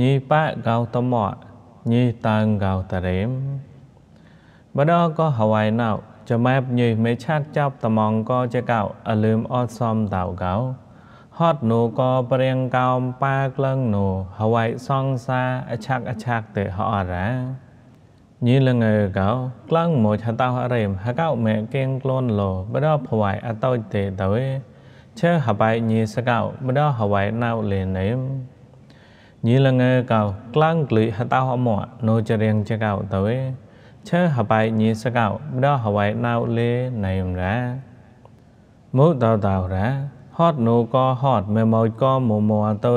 ញីប៉កៅតមត់ញីតាងកៅតរេមបដកហវៃណៅចមាបញីមេឆាត់ចាប់តំងក៏ជាកៅអលឹមអត់សំដៅកៅហត់នូក៏ប្រៀងកោមប៉ាក្លឹងនូហវៃសងសាអឆាក់អឆាក់ទេហអរ៉ាញីលងើកោក្លងមកឆតោរេមហកោមែកៀងក្លូនលោបដភវៃអតោចទេទៅឆើហបៃញីសកោបដហវៃណៅលេនេមညီလငယ်ကောင်ကလန်ကလေးဟတာဟမောနိုကြရင်ချကောက်တဝဲချဲဟပိုင်ညီစကောက်မတော့ဟဝိုင်နောက်လေးနိုင်မလားမုတ်တော်တော်ရာហត់នូក៏ហត់មេម៉ោចក៏មមួទៅ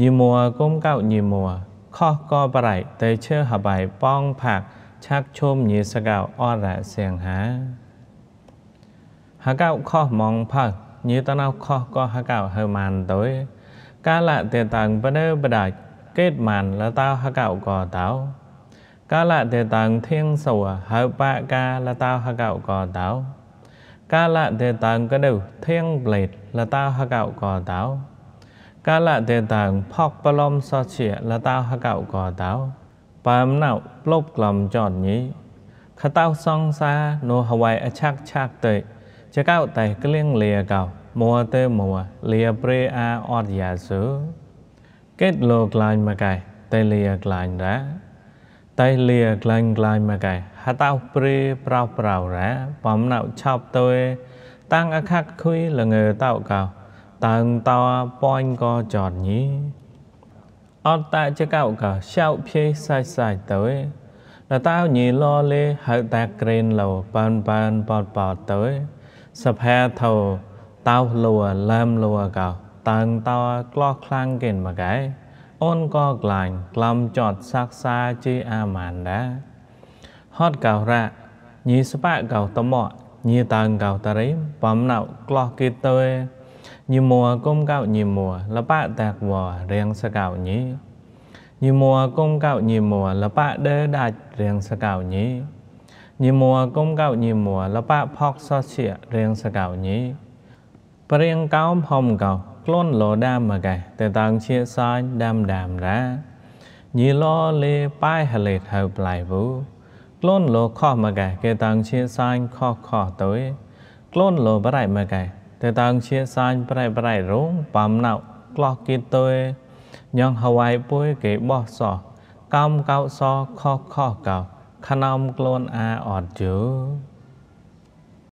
ញីមួកុំកោញីមួខោះក៏ប្រៃតែឈើហបៃប៉ងផាក់ឆាក់ឈុំញីសកៅអរៈសៀងហាហកៅខោះមងផើញីតណៅខោះក៏ហកៅហើម៉ានទៅកាលៈទេតាំងបណើបដាច់កេតម៉ានលតោហកោកោតោ កាលៈទេតាំងធៀងសោហើបកាលតោហកោកោតោកាលៈទេតាំងកដៅធៀងប្លេតលតោហកោកោតោកាលៈទេតាំងផកបលំសោជាលតោហកោកោតោបាមណៅប្លប់ក្លំចតញីខតោសង្សានោហវៃអឆាក់ឆាក់តេចកោតេក្លៀងលាកោมัวเตมัวเลียเปรอาออดยาสูเกตโลกลายมาไกไตเลียกลายระไตเลียกลายกลายมาไกหาตาเปรเปล่าเปล่าระปอมหนาชอบตัวตั้งอาคัดคุยละเงอเต้าเก่าតាំងតប៉ាញ់ក៏ចត់ញីអត់តាចកៅក៏ឆៅភីសាយសាយទៅដល់តាញីលលេហៅតាក្រេនលោបានបានបតបតទៅសភាធោតោលัวឡាមលัวកោតាំងតោក្លោះខ្លាំងគេមកកែ អូនក៏ក្លាញ់ក្លំចត់សាក់សាជាអាម៉ានដា ហត់កោរៈញីស្បៈកោតមោញីតាំងកោតរេបំណៅក្លោះគេទៅញីមួគុំកោញីមួលបៈតាក់វរៀងសកោញីញីមួគុំកោញីមួលបៈដេដាច់រៀងសកោញីញីមួគុំកោញីមួលបៈផកសោជារៀងសកោញីព្រៀងកោមហុំកោខ្លួនលោដាមមកែតេតងជាសាញ់ដាមដាមរាញីលោលេប៉ៃហលេថៅប្លៃវូខ្លួនលោខោះមកែកេតងជាសាញ់ខោះខោះទៅខ្លួនលោប្រៃមកែតេតងជាសាញ់ប្រៃប្រៃរងបំណៅក្លោះគិតទៅញងហវៃពួយគេបោះសោះកំកោសខខខកោខណំខ្លួនអាអត់ជឺ